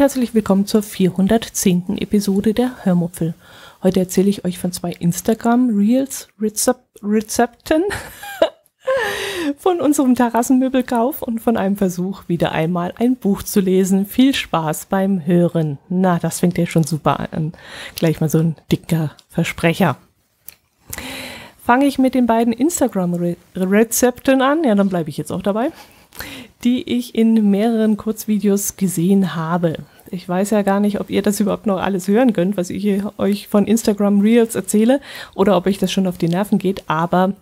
herzlich willkommen zur 410. Episode der Hörmupfel. Heute erzähle ich euch von zwei Instagram Reels Rezep Rezepten, von unserem Terrassenmöbelkauf und von einem Versuch, wieder einmal ein Buch zu lesen. Viel Spaß beim Hören. Na, das fängt ja schon super an. Gleich mal so ein dicker Versprecher. Fange ich mit den beiden Instagram Re Rezepten an, ja, dann bleibe ich jetzt auch dabei die ich in mehreren Kurzvideos gesehen habe. Ich weiß ja gar nicht, ob ihr das überhaupt noch alles hören könnt, was ich euch von Instagram Reels erzähle oder ob euch das schon auf die Nerven geht, aber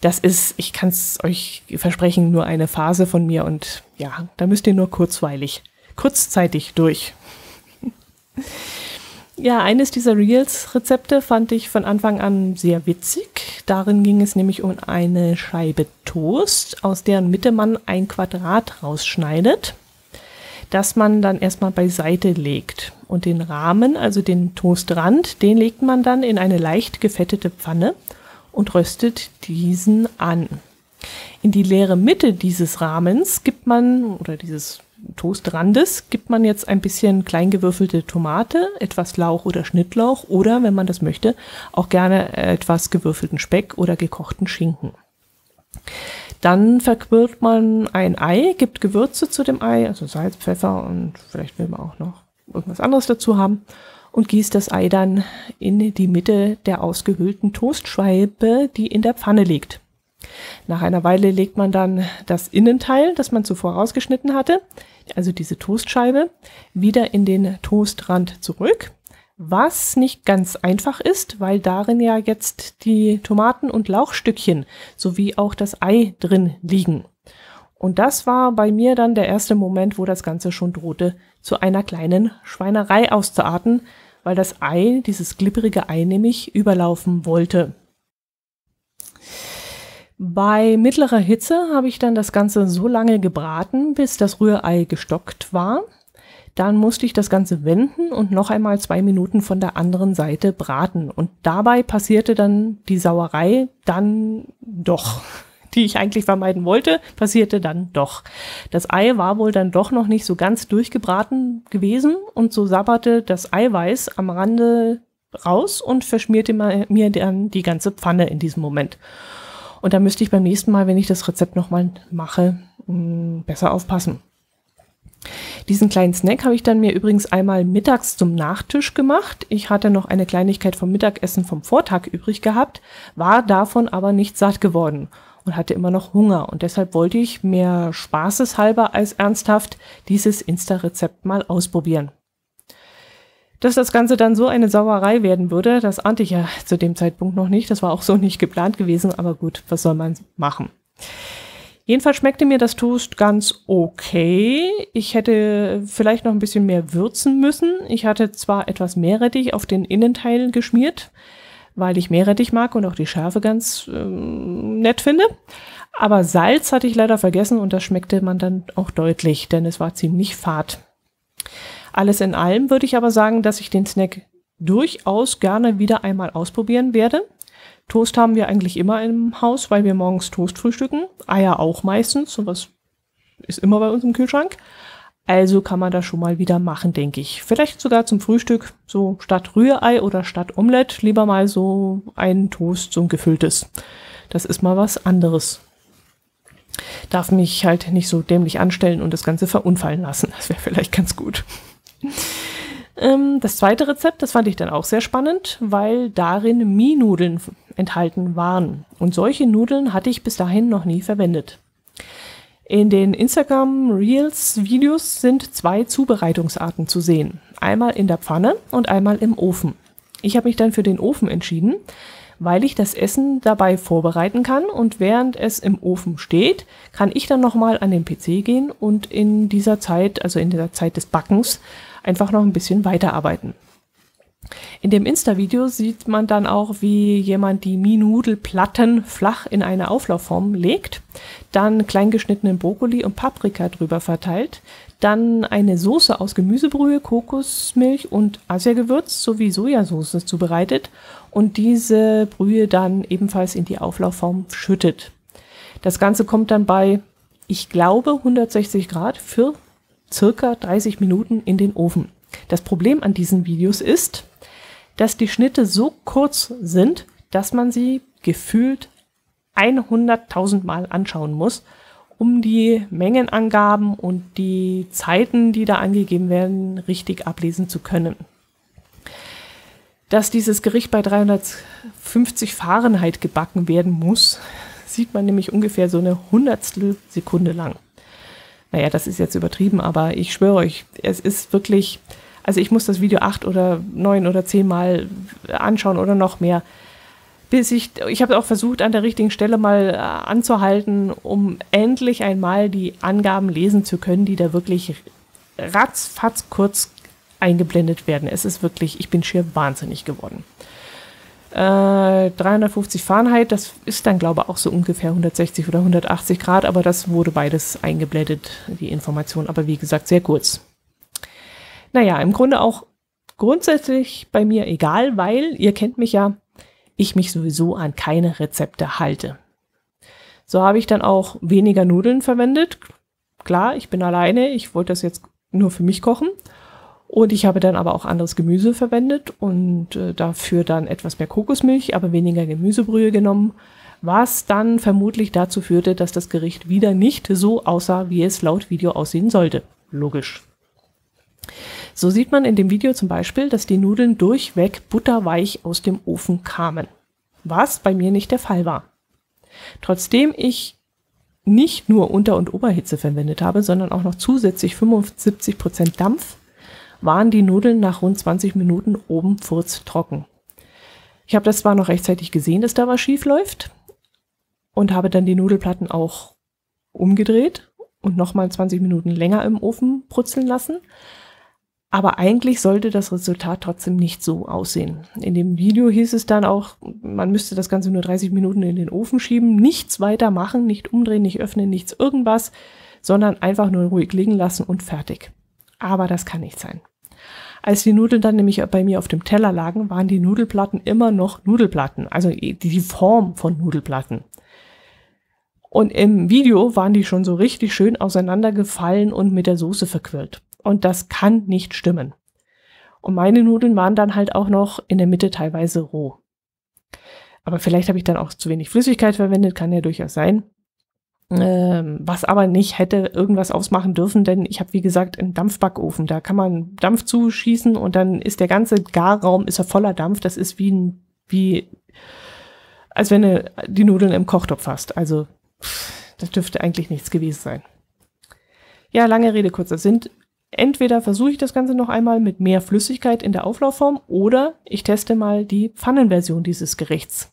das ist, ich kann es euch versprechen, nur eine Phase von mir und ja, da müsst ihr nur kurzweilig, kurzzeitig durch. Ja, eines dieser Reels-Rezepte fand ich von Anfang an sehr witzig. Darin ging es nämlich um eine Scheibe Toast, aus deren Mitte man ein Quadrat rausschneidet, das man dann erstmal beiseite legt. Und den Rahmen, also den Toastrand, den legt man dann in eine leicht gefettete Pfanne und röstet diesen an. In die leere Mitte dieses Rahmens gibt man oder dieses Toastrandes gibt man jetzt ein bisschen kleingewürfelte Tomate, etwas Lauch oder Schnittlauch oder, wenn man das möchte, auch gerne äh, etwas gewürfelten Speck oder gekochten Schinken. Dann verquirlt man ein Ei, gibt Gewürze zu dem Ei, also Salz, Pfeffer und vielleicht will man auch noch irgendwas anderes dazu haben und gießt das Ei dann in die Mitte der ausgehöhlten Toastschweibe, die in der Pfanne liegt. Nach einer Weile legt man dann das Innenteil, das man zuvor rausgeschnitten hatte, also diese Toastscheibe, wieder in den Toastrand zurück, was nicht ganz einfach ist, weil darin ja jetzt die Tomaten und Lauchstückchen sowie auch das Ei drin liegen. Und das war bei mir dann der erste Moment, wo das Ganze schon drohte, zu einer kleinen Schweinerei auszuarten, weil das Ei, dieses glibberige Ei nämlich, überlaufen wollte. Bei mittlerer Hitze habe ich dann das Ganze so lange gebraten, bis das Rührei gestockt war. Dann musste ich das Ganze wenden und noch einmal zwei Minuten von der anderen Seite braten. Und dabei passierte dann die Sauerei dann doch, die ich eigentlich vermeiden wollte, passierte dann doch. Das Ei war wohl dann doch noch nicht so ganz durchgebraten gewesen und so sabberte das Eiweiß am Rande raus und verschmierte mir dann die ganze Pfanne in diesem Moment. Und da müsste ich beim nächsten Mal, wenn ich das Rezept nochmal mache, mm, besser aufpassen. Diesen kleinen Snack habe ich dann mir übrigens einmal mittags zum Nachtisch gemacht. Ich hatte noch eine Kleinigkeit vom Mittagessen vom Vortag übrig gehabt, war davon aber nicht satt geworden und hatte immer noch Hunger. Und deshalb wollte ich mehr spaßeshalber als ernsthaft dieses Insta-Rezept mal ausprobieren. Dass das Ganze dann so eine Sauerei werden würde, das ahnte ich ja zu dem Zeitpunkt noch nicht. Das war auch so nicht geplant gewesen, aber gut, was soll man machen? Jedenfalls schmeckte mir das Toast ganz okay. Ich hätte vielleicht noch ein bisschen mehr würzen müssen. Ich hatte zwar etwas Meerrettich auf den Innenteilen geschmiert, weil ich Meerrettich mag und auch die Schärfe ganz ähm, nett finde. Aber Salz hatte ich leider vergessen und das schmeckte man dann auch deutlich, denn es war ziemlich fad. Alles in allem würde ich aber sagen, dass ich den Snack durchaus gerne wieder einmal ausprobieren werde. Toast haben wir eigentlich immer im Haus, weil wir morgens Toast frühstücken. Eier auch meistens, sowas ist immer bei uns im Kühlschrank. Also kann man das schon mal wieder machen, denke ich. Vielleicht sogar zum Frühstück, so statt Rührei oder statt Omelette, lieber mal so einen Toast, so ein gefülltes. Das ist mal was anderes. Darf mich halt nicht so dämlich anstellen und das Ganze verunfallen lassen. Das wäre vielleicht ganz gut. Ähm, das zweite Rezept, das fand ich dann auch sehr spannend, weil darin Mie-Nudeln enthalten waren. Und solche Nudeln hatte ich bis dahin noch nie verwendet. In den Instagram Reels Videos sind zwei Zubereitungsarten zu sehen. Einmal in der Pfanne und einmal im Ofen. Ich habe mich dann für den Ofen entschieden, weil ich das Essen dabei vorbereiten kann und während es im Ofen steht, kann ich dann nochmal an den PC gehen und in dieser Zeit, also in der Zeit des Backens, einfach noch ein bisschen weiterarbeiten. In dem Insta-Video sieht man dann auch, wie jemand die Minudelplatten flach in eine Auflaufform legt, dann kleingeschnittenen Brokkoli und Paprika drüber verteilt, dann eine Soße aus Gemüsebrühe, Kokosmilch und Asiagewürz sowie Sojasauce zubereitet und diese Brühe dann ebenfalls in die Auflaufform schüttet. Das Ganze kommt dann bei, ich glaube, 160 Grad für circa 30 Minuten in den Ofen. Das Problem an diesen Videos ist, dass die Schnitte so kurz sind, dass man sie gefühlt 100.000 Mal anschauen muss, um die Mengenangaben und die Zeiten, die da angegeben werden, richtig ablesen zu können. Dass dieses Gericht bei 350 Fahrenheit gebacken werden muss, sieht man nämlich ungefähr so eine Hundertstel Sekunde lang. Naja, das ist jetzt übertrieben, aber ich schwöre euch, es ist wirklich, also ich muss das Video acht oder neun oder zehn Mal anschauen oder noch mehr. Bis ich, ich habe auch versucht, an der richtigen Stelle mal äh, anzuhalten, um endlich einmal die Angaben lesen zu können, die da wirklich ratzfatz kurz eingeblendet werden. Es ist wirklich, ich bin schier wahnsinnig geworden. 350 äh, Fahrenheit, das ist dann glaube ich auch so ungefähr 160 oder 180 Grad, aber das wurde beides eingeblendet, die Information, aber wie gesagt sehr kurz. Naja, im Grunde auch grundsätzlich bei mir egal, weil ihr kennt mich ja, ich mich sowieso an keine Rezepte halte. So habe ich dann auch weniger Nudeln verwendet. Klar, ich bin alleine, ich wollte das jetzt nur für mich kochen. Und ich habe dann aber auch anderes Gemüse verwendet und äh, dafür dann etwas mehr Kokosmilch, aber weniger Gemüsebrühe genommen, was dann vermutlich dazu führte, dass das Gericht wieder nicht so aussah, wie es laut Video aussehen sollte. Logisch. So sieht man in dem Video zum Beispiel, dass die Nudeln durchweg butterweich aus dem Ofen kamen, was bei mir nicht der Fall war. Trotzdem ich nicht nur Unter- und Oberhitze verwendet habe, sondern auch noch zusätzlich 75% Prozent Dampf, waren die Nudeln nach rund 20 Minuten oben furztrocken. Ich habe das zwar noch rechtzeitig gesehen, dass da was schief läuft und habe dann die Nudelplatten auch umgedreht und nochmal 20 Minuten länger im Ofen brutzeln lassen. Aber eigentlich sollte das Resultat trotzdem nicht so aussehen. In dem Video hieß es dann auch, man müsste das Ganze nur 30 Minuten in den Ofen schieben, nichts weiter machen, nicht umdrehen, nicht öffnen, nichts irgendwas, sondern einfach nur ruhig liegen lassen und fertig. Aber das kann nicht sein. Als die Nudeln dann nämlich bei mir auf dem Teller lagen, waren die Nudelplatten immer noch Nudelplatten, also die Form von Nudelplatten. Und im Video waren die schon so richtig schön auseinandergefallen und mit der Soße verquirlt. Und das kann nicht stimmen. Und meine Nudeln waren dann halt auch noch in der Mitte teilweise roh. Aber vielleicht habe ich dann auch zu wenig Flüssigkeit verwendet, kann ja durchaus sein. Ähm, was aber nicht hätte irgendwas ausmachen dürfen, denn ich habe wie gesagt einen Dampfbackofen. Da kann man Dampf zuschießen und dann ist der ganze Garraum ist er voller Dampf. Das ist wie ein, wie als wenn du die Nudeln im Kochtopf hast. Also das dürfte eigentlich nichts gewesen sein. Ja, lange Rede kurzer Sinn. Entweder versuche ich das Ganze noch einmal mit mehr Flüssigkeit in der Auflaufform oder ich teste mal die Pfannenversion dieses Gerichts.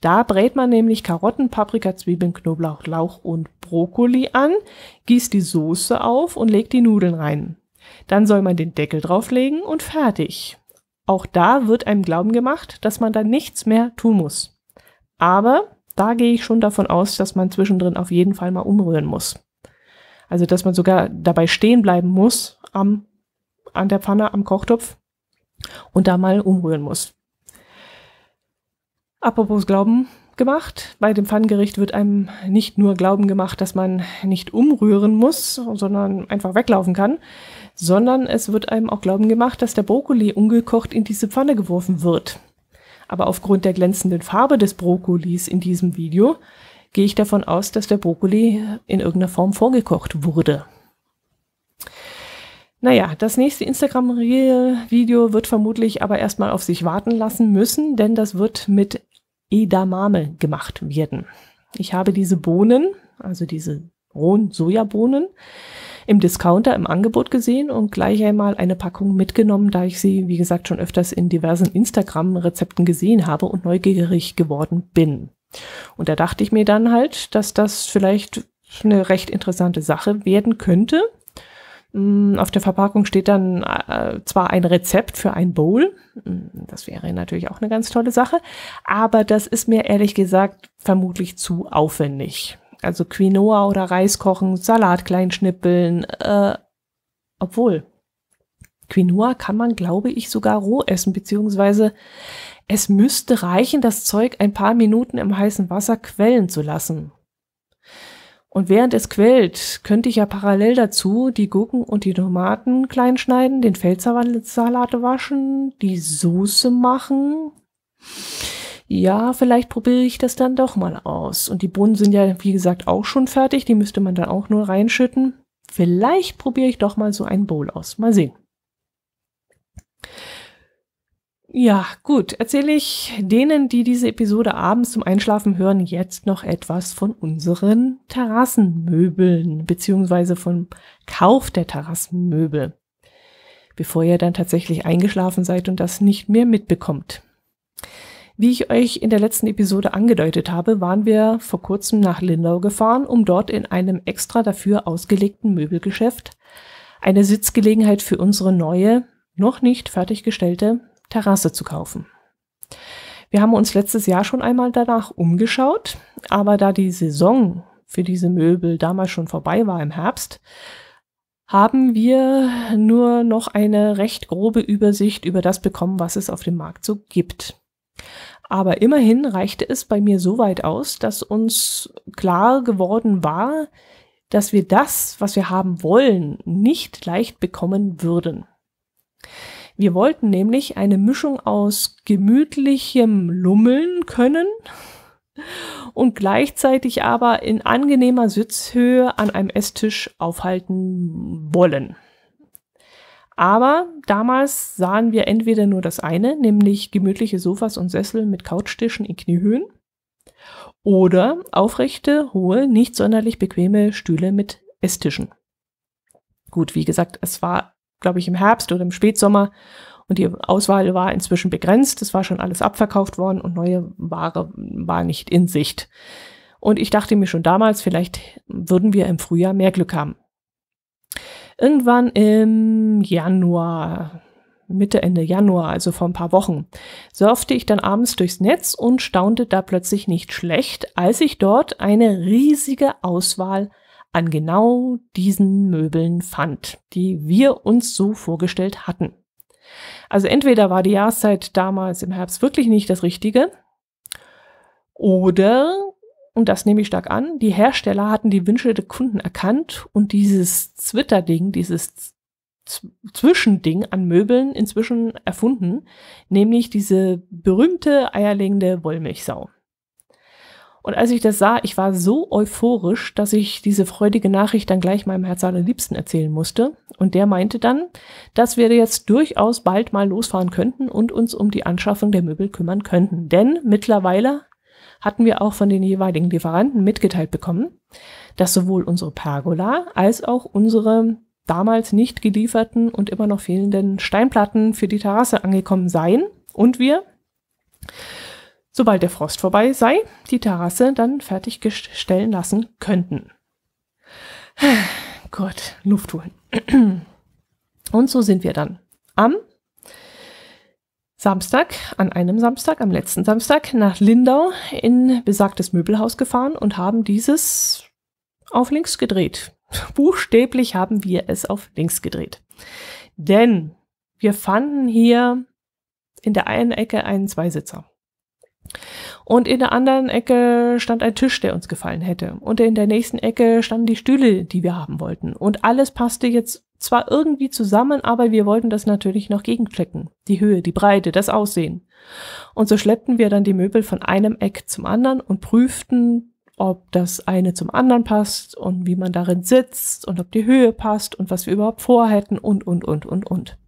Da brät man nämlich Karotten, Paprika, Zwiebeln, Knoblauch, Lauch und Brokkoli an, gießt die Soße auf und legt die Nudeln rein. Dann soll man den Deckel drauflegen und fertig. Auch da wird einem Glauben gemacht, dass man da nichts mehr tun muss. Aber da gehe ich schon davon aus, dass man zwischendrin auf jeden Fall mal umrühren muss. Also, dass man sogar dabei stehen bleiben muss am, an der Pfanne, am Kochtopf und da mal umrühren muss. Apropos Glauben gemacht. Bei dem Pfannengericht wird einem nicht nur Glauben gemacht, dass man nicht umrühren muss, sondern einfach weglaufen kann, sondern es wird einem auch Glauben gemacht, dass der Brokkoli ungekocht in diese Pfanne geworfen wird. Aber aufgrund der glänzenden Farbe des Brokkolis in diesem Video gehe ich davon aus, dass der Brokkoli in irgendeiner Form vorgekocht wurde. Naja, das nächste Instagram-Video wird vermutlich aber erstmal auf sich warten lassen müssen, denn das wird mit Edamame gemacht werden. Ich habe diese Bohnen, also diese rohen Sojabohnen, im Discounter im Angebot gesehen und gleich einmal eine Packung mitgenommen, da ich sie, wie gesagt, schon öfters in diversen Instagram-Rezepten gesehen habe und neugierig geworden bin. Und da dachte ich mir dann halt, dass das vielleicht eine recht interessante Sache werden könnte. Mm, auf der Verpackung steht dann äh, zwar ein Rezept für ein Bowl, mm, das wäre natürlich auch eine ganz tolle Sache, aber das ist mir ehrlich gesagt vermutlich zu aufwendig. Also Quinoa oder Reis kochen, Salat klein schnippeln, äh, obwohl Quinoa kann man, glaube ich, sogar roh essen, beziehungsweise es müsste reichen, das Zeug ein paar Minuten im heißen Wasser quellen zu lassen. Und während es quält, könnte ich ja parallel dazu die Gurken und die Tomaten klein schneiden, den Feldsalat waschen, die Soße machen. Ja, vielleicht probiere ich das dann doch mal aus. Und die Bohnen sind ja, wie gesagt, auch schon fertig. Die müsste man dann auch nur reinschütten. Vielleicht probiere ich doch mal so einen Bowl aus. Mal sehen. Ja, gut. Erzähle ich denen, die diese Episode abends zum Einschlafen hören, jetzt noch etwas von unseren Terrassenmöbeln beziehungsweise vom Kauf der Terrassenmöbel, bevor ihr dann tatsächlich eingeschlafen seid und das nicht mehr mitbekommt. Wie ich euch in der letzten Episode angedeutet habe, waren wir vor kurzem nach Lindau gefahren, um dort in einem extra dafür ausgelegten Möbelgeschäft eine Sitzgelegenheit für unsere neue, noch nicht fertiggestellte Terrasse zu kaufen. Wir haben uns letztes Jahr schon einmal danach umgeschaut, aber da die Saison für diese Möbel damals schon vorbei war im Herbst, haben wir nur noch eine recht grobe Übersicht über das bekommen, was es auf dem Markt so gibt. Aber immerhin reichte es bei mir so weit aus, dass uns klar geworden war, dass wir das, was wir haben wollen, nicht leicht bekommen würden. Wir wollten nämlich eine Mischung aus gemütlichem Lummeln können und gleichzeitig aber in angenehmer Sitzhöhe an einem Esstisch aufhalten wollen. Aber damals sahen wir entweder nur das eine, nämlich gemütliche Sofas und Sessel mit Couchtischen in Kniehöhen oder aufrechte, hohe, nicht sonderlich bequeme Stühle mit Esstischen. Gut, wie gesagt, es war glaube ich, im Herbst oder im Spätsommer. Und die Auswahl war inzwischen begrenzt. Es war schon alles abverkauft worden und neue Ware war nicht in Sicht. Und ich dachte mir schon damals, vielleicht würden wir im Frühjahr mehr Glück haben. Irgendwann im Januar, Mitte, Ende Januar, also vor ein paar Wochen, surfte ich dann abends durchs Netz und staunte da plötzlich nicht schlecht, als ich dort eine riesige Auswahl an genau diesen Möbeln fand, die wir uns so vorgestellt hatten. Also entweder war die Jahreszeit damals im Herbst wirklich nicht das Richtige, oder, und das nehme ich stark an, die Hersteller hatten die Wünsche der Kunden erkannt und dieses Zwitterding, dieses Z Zwischending an Möbeln inzwischen erfunden, nämlich diese berühmte eierlegende Wollmilchsau. Und als ich das sah, ich war so euphorisch, dass ich diese freudige Nachricht dann gleich meinem Herz allerliebsten erzählen musste. Und der meinte dann, dass wir jetzt durchaus bald mal losfahren könnten und uns um die Anschaffung der Möbel kümmern könnten. Denn mittlerweile hatten wir auch von den jeweiligen Lieferanten mitgeteilt bekommen, dass sowohl unsere Pergola als auch unsere damals nicht gelieferten und immer noch fehlenden Steinplatten für die Terrasse angekommen seien und wir sobald der Frost vorbei sei, die Terrasse dann fertigstellen lassen könnten. Gott, Luft holen. Und so sind wir dann am Samstag, an einem Samstag, am letzten Samstag, nach Lindau in besagtes Möbelhaus gefahren und haben dieses auf links gedreht. Buchstäblich haben wir es auf links gedreht. Denn wir fanden hier in der einen Ecke einen Zweisitzer. Und in der anderen Ecke stand ein Tisch, der uns gefallen hätte. Und in der nächsten Ecke standen die Stühle, die wir haben wollten. Und alles passte jetzt zwar irgendwie zusammen, aber wir wollten das natürlich noch gegenchecken. Die Höhe, die Breite, das Aussehen. Und so schleppten wir dann die Möbel von einem Eck zum anderen und prüften, ob das eine zum anderen passt und wie man darin sitzt und ob die Höhe passt und was wir überhaupt vorhätten und, und, und, und, und.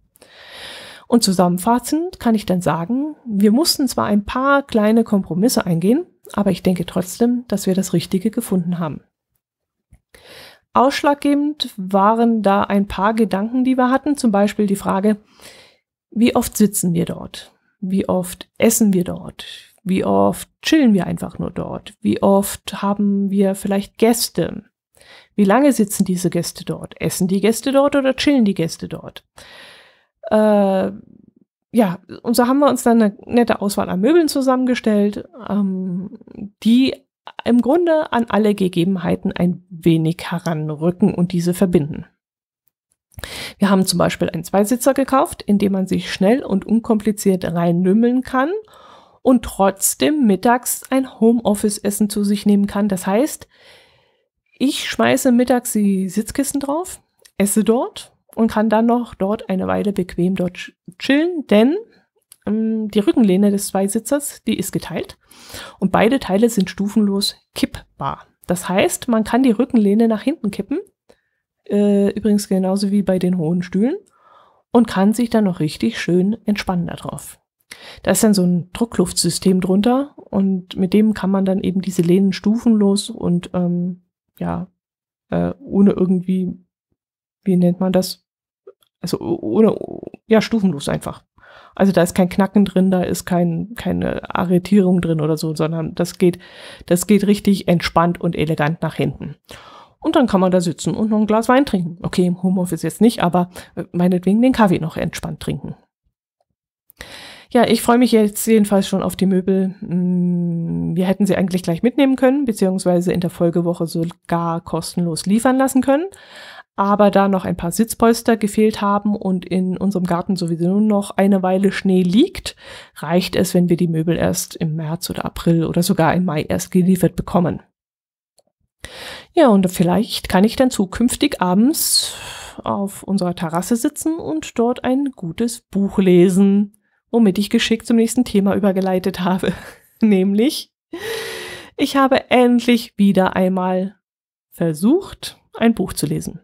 Und zusammenfassend kann ich dann sagen, wir mussten zwar ein paar kleine Kompromisse eingehen, aber ich denke trotzdem, dass wir das Richtige gefunden haben. Ausschlaggebend waren da ein paar Gedanken, die wir hatten, zum Beispiel die Frage, wie oft sitzen wir dort? Wie oft essen wir dort? Wie oft chillen wir einfach nur dort? Wie oft haben wir vielleicht Gäste? Wie lange sitzen diese Gäste dort? Essen die Gäste dort oder chillen die Gäste dort? Äh, ja, und so haben wir uns dann eine nette Auswahl an Möbeln zusammengestellt, ähm, die im Grunde an alle Gegebenheiten ein wenig heranrücken und diese verbinden. Wir haben zum Beispiel einen Zweisitzer gekauft, in dem man sich schnell und unkompliziert reinnümmeln kann und trotzdem mittags ein Homeoffice-Essen zu sich nehmen kann. Das heißt, ich schmeiße mittags die Sitzkissen drauf, esse dort und kann dann noch dort eine Weile bequem dort chillen, denn ähm, die Rückenlehne des Zweisitzers, die ist geteilt und beide Teile sind stufenlos kippbar. Das heißt, man kann die Rückenlehne nach hinten kippen, äh, übrigens genauso wie bei den hohen Stühlen, und kann sich dann noch richtig schön entspannen darauf. Da ist dann so ein Druckluftsystem drunter und mit dem kann man dann eben diese Lehnen stufenlos und ähm, ja, äh, ohne irgendwie, wie nennt man das, also, oder, ja, stufenlos einfach. Also da ist kein Knacken drin, da ist kein, keine Arretierung drin oder so, sondern das geht, das geht richtig entspannt und elegant nach hinten. Und dann kann man da sitzen und noch ein Glas Wein trinken. Okay, im Homeoffice jetzt nicht, aber äh, meinetwegen den Kaffee noch entspannt trinken. Ja, ich freue mich jetzt jedenfalls schon auf die Möbel. Mm, wir hätten sie eigentlich gleich mitnehmen können, beziehungsweise in der Folgewoche sogar kostenlos liefern lassen können aber da noch ein paar Sitzpolster gefehlt haben und in unserem Garten sowieso noch eine Weile Schnee liegt, reicht es, wenn wir die Möbel erst im März oder April oder sogar im Mai erst geliefert bekommen. Ja, und vielleicht kann ich dann zukünftig abends auf unserer Terrasse sitzen und dort ein gutes Buch lesen, womit ich geschickt zum nächsten Thema übergeleitet habe. Nämlich, ich habe endlich wieder einmal versucht, ein Buch zu lesen.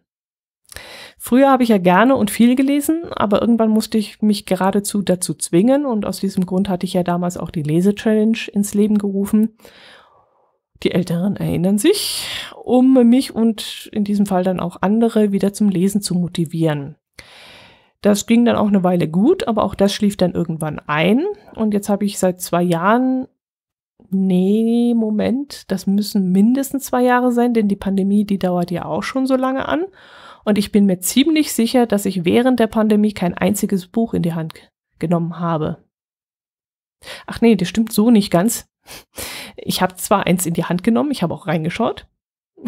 Früher habe ich ja gerne und viel gelesen, aber irgendwann musste ich mich geradezu dazu zwingen und aus diesem Grund hatte ich ja damals auch die Lese-Challenge ins Leben gerufen. Die Älteren erinnern sich, um mich und in diesem Fall dann auch andere wieder zum Lesen zu motivieren. Das ging dann auch eine Weile gut, aber auch das schlief dann irgendwann ein. Und jetzt habe ich seit zwei Jahren, nee, Moment, das müssen mindestens zwei Jahre sein, denn die Pandemie, die dauert ja auch schon so lange an. Und ich bin mir ziemlich sicher, dass ich während der Pandemie kein einziges Buch in die Hand genommen habe. Ach nee, das stimmt so nicht ganz. Ich habe zwar eins in die Hand genommen, ich habe auch reingeschaut,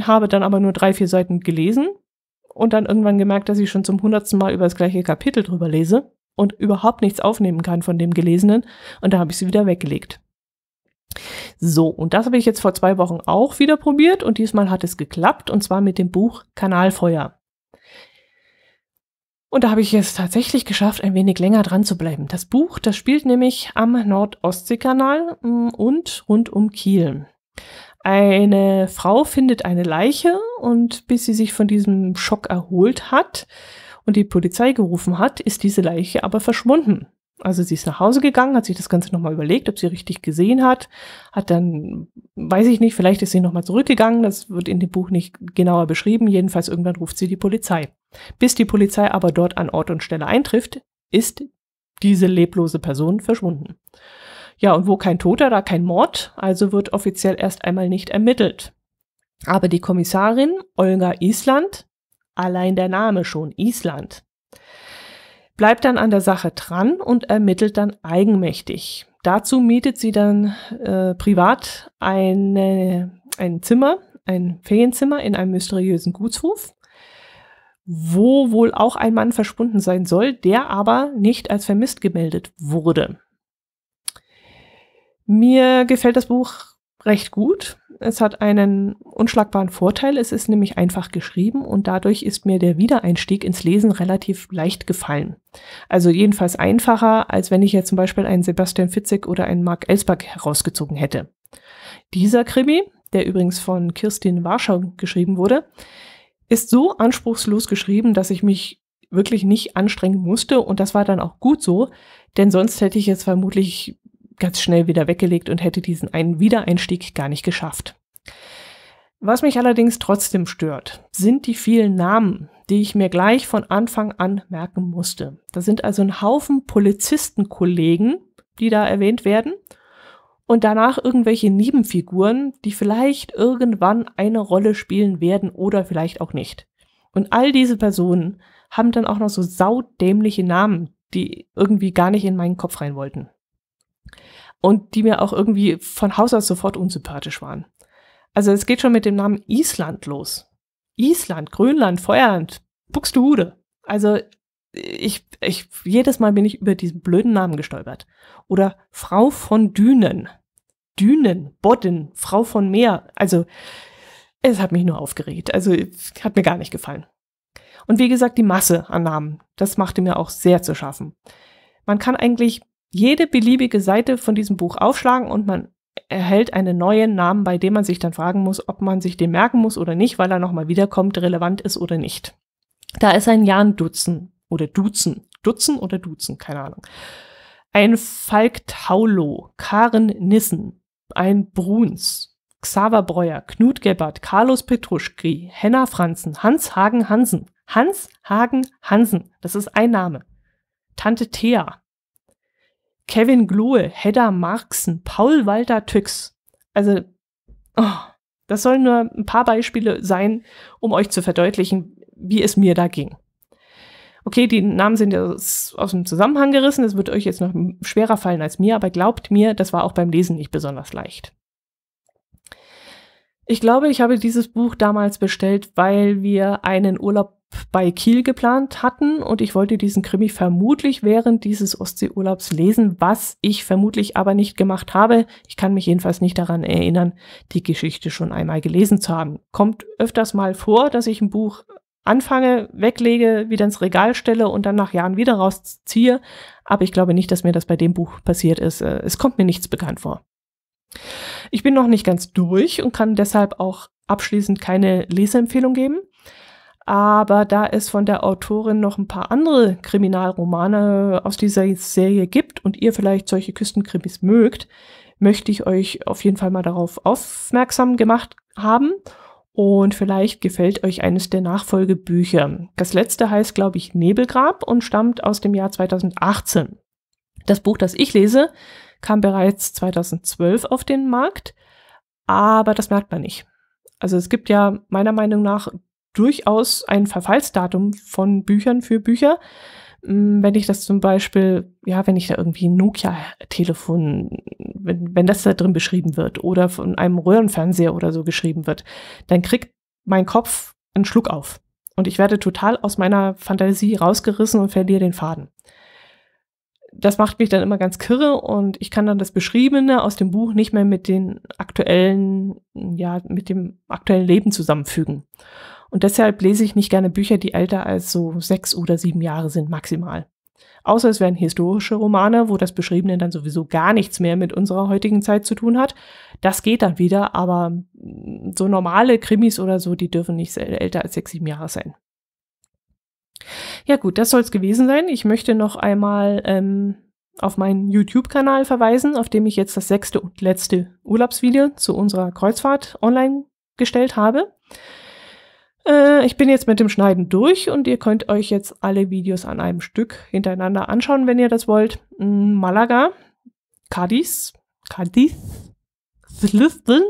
habe dann aber nur drei, vier Seiten gelesen und dann irgendwann gemerkt, dass ich schon zum hundertsten Mal über das gleiche Kapitel drüber lese und überhaupt nichts aufnehmen kann von dem Gelesenen und da habe ich sie wieder weggelegt. So, und das habe ich jetzt vor zwei Wochen auch wieder probiert und diesmal hat es geklappt und zwar mit dem Buch Kanalfeuer. Und da habe ich es tatsächlich geschafft, ein wenig länger dran zu bleiben. Das Buch, das spielt nämlich am Nordostseekanal mm, und rund um Kiel. Eine Frau findet eine Leiche und bis sie sich von diesem Schock erholt hat und die Polizei gerufen hat, ist diese Leiche aber verschwunden. Also sie ist nach Hause gegangen, hat sich das Ganze nochmal überlegt, ob sie richtig gesehen hat, hat dann, weiß ich nicht, vielleicht ist sie nochmal zurückgegangen, das wird in dem Buch nicht genauer beschrieben, jedenfalls irgendwann ruft sie die Polizei. Bis die Polizei aber dort an Ort und Stelle eintrifft, ist diese leblose Person verschwunden. Ja, und wo kein Toter, da kein Mord, also wird offiziell erst einmal nicht ermittelt. Aber die Kommissarin Olga Island, allein der Name schon, Island, bleibt dann an der Sache dran und ermittelt dann eigenmächtig. Dazu mietet sie dann äh, privat eine, ein Zimmer, ein Ferienzimmer in einem mysteriösen Gutshof, wo wohl auch ein Mann verschwunden sein soll, der aber nicht als vermisst gemeldet wurde. Mir gefällt das Buch recht gut. Es hat einen unschlagbaren Vorteil. Es ist nämlich einfach geschrieben und dadurch ist mir der Wiedereinstieg ins Lesen relativ leicht gefallen. Also jedenfalls einfacher, als wenn ich jetzt zum Beispiel einen Sebastian Fitzek oder einen Mark Ellsberg herausgezogen hätte. Dieser Krimi, der übrigens von Kirstin Warschau geschrieben wurde, ist so anspruchslos geschrieben, dass ich mich wirklich nicht anstrengen musste und das war dann auch gut so, denn sonst hätte ich jetzt vermutlich ganz schnell wieder weggelegt und hätte diesen einen Wiedereinstieg gar nicht geschafft. Was mich allerdings trotzdem stört, sind die vielen Namen, die ich mir gleich von Anfang an merken musste. Da sind also ein Haufen Polizistenkollegen, die da erwähnt werden und danach irgendwelche Nebenfiguren, die vielleicht irgendwann eine Rolle spielen werden oder vielleicht auch nicht. Und all diese Personen haben dann auch noch so saudämliche Namen, die irgendwie gar nicht in meinen Kopf rein wollten und die mir auch irgendwie von Haus aus sofort unsympathisch waren. Also es geht schon mit dem Namen Island los. Island, Grönland, Feuerland, Buxtehude. Also ich, ich, jedes Mal bin ich über diesen blöden Namen gestolpert. Oder Frau von Dünen. Dünen, Bodden, Frau von Meer. Also es hat mich nur aufgeregt. Also hat mir gar nicht gefallen. Und wie gesagt, die Masse an Namen, das machte mir auch sehr zu schaffen. Man kann eigentlich jede beliebige Seite von diesem Buch aufschlagen und man erhält einen neuen Namen, bei dem man sich dann fragen muss, ob man sich den merken muss oder nicht, weil er nochmal wiederkommt, relevant ist oder nicht. Da ist ein Jan-Dutzen oder Dutzen, Dutzen oder Dutzen, keine Ahnung. Ein Falk Taulo, Karen Nissen, ein Bruns, Xaver Breuer, Knut Gebhardt, Carlos Petruschki, Henna Franzen, Hans Hagen Hansen, Hans Hagen Hansen, das ist ein Name. Tante Thea, Kevin Glohe, Hedda Marxen, Paul Walter Tüx. Also, oh, das sollen nur ein paar Beispiele sein, um euch zu verdeutlichen, wie es mir da ging. Okay, die Namen sind aus, aus dem Zusammenhang gerissen, es wird euch jetzt noch schwerer fallen als mir, aber glaubt mir, das war auch beim Lesen nicht besonders leicht. Ich glaube, ich habe dieses Buch damals bestellt, weil wir einen Urlaub bei Kiel geplant hatten und ich wollte diesen Krimi vermutlich während dieses Ostseeurlaubs lesen, was ich vermutlich aber nicht gemacht habe. Ich kann mich jedenfalls nicht daran erinnern, die Geschichte schon einmal gelesen zu haben. Kommt öfters mal vor, dass ich ein Buch anfange, weglege, wieder ins Regal stelle und dann nach Jahren wieder rausziehe, aber ich glaube nicht, dass mir das bei dem Buch passiert ist. Äh, es kommt mir nichts bekannt vor. Ich bin noch nicht ganz durch und kann deshalb auch abschließend keine Leseempfehlung geben. Aber da es von der Autorin noch ein paar andere Kriminalromane äh, aus dieser Serie gibt und ihr vielleicht solche Küstenkrimis mögt, möchte ich euch auf jeden Fall mal darauf aufmerksam gemacht haben. Und vielleicht gefällt euch eines der Nachfolgebücher. Das letzte heißt, glaube ich, Nebelgrab und stammt aus dem Jahr 2018. Das Buch, das ich lese, kam bereits 2012 auf den Markt, aber das merkt man nicht. Also es gibt ja meiner Meinung nach durchaus ein Verfallsdatum von Büchern für Bücher. Mm, wenn ich das zum Beispiel, ja, wenn ich da irgendwie ein Nokia-Telefon, wenn, wenn das da drin beschrieben wird oder von einem Röhrenfernseher oder so geschrieben wird, dann kriegt mein Kopf einen Schluck auf. Und ich werde total aus meiner Fantasie rausgerissen und verliere den Faden. Das macht mich dann immer ganz kirre und ich kann dann das Beschriebene aus dem Buch nicht mehr mit den aktuellen, ja, mit dem aktuellen Leben zusammenfügen. Und deshalb lese ich nicht gerne Bücher, die älter als so sechs oder sieben Jahre sind maximal. Außer es wären historische Romane, wo das Beschriebene dann sowieso gar nichts mehr mit unserer heutigen Zeit zu tun hat. Das geht dann wieder, aber mm, so normale Krimis oder so, die dürfen nicht älter als sechs, sieben Jahre sein. Ja gut, das soll es gewesen sein. Ich möchte noch einmal ähm, auf meinen YouTube-Kanal verweisen, auf dem ich jetzt das sechste und letzte Urlaubsvideo zu unserer Kreuzfahrt online gestellt habe. Äh, ich bin jetzt mit dem Schneiden durch und ihr könnt euch jetzt alle Videos an einem Stück hintereinander anschauen, wenn ihr das wollt. Mm, Malaga, Cadiz, Cadiz, Lisbon,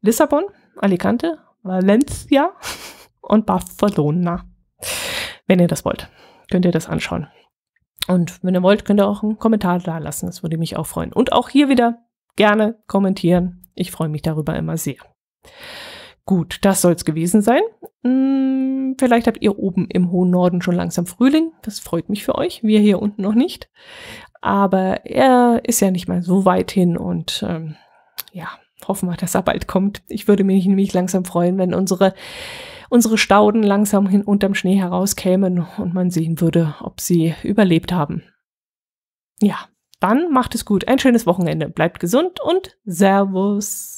Lissabon, Alicante, Valencia und Barcelona. Wenn ihr das wollt, könnt ihr das anschauen. Und wenn ihr wollt, könnt ihr auch einen Kommentar da lassen. Das würde mich auch freuen. Und auch hier wieder gerne kommentieren. Ich freue mich darüber immer sehr. Gut, das soll's gewesen sein. Hm, vielleicht habt ihr oben im hohen Norden schon langsam Frühling. Das freut mich für euch. Wir hier unten noch nicht. Aber er ist ja nicht mal so weit hin und ähm, ja, hoffen wir, dass er bald kommt. Ich würde mich nämlich langsam freuen, wenn unsere, unsere Stauden langsam hin unterm Schnee herauskämen und man sehen würde, ob sie überlebt haben. Ja, dann macht es gut. Ein schönes Wochenende. Bleibt gesund und Servus.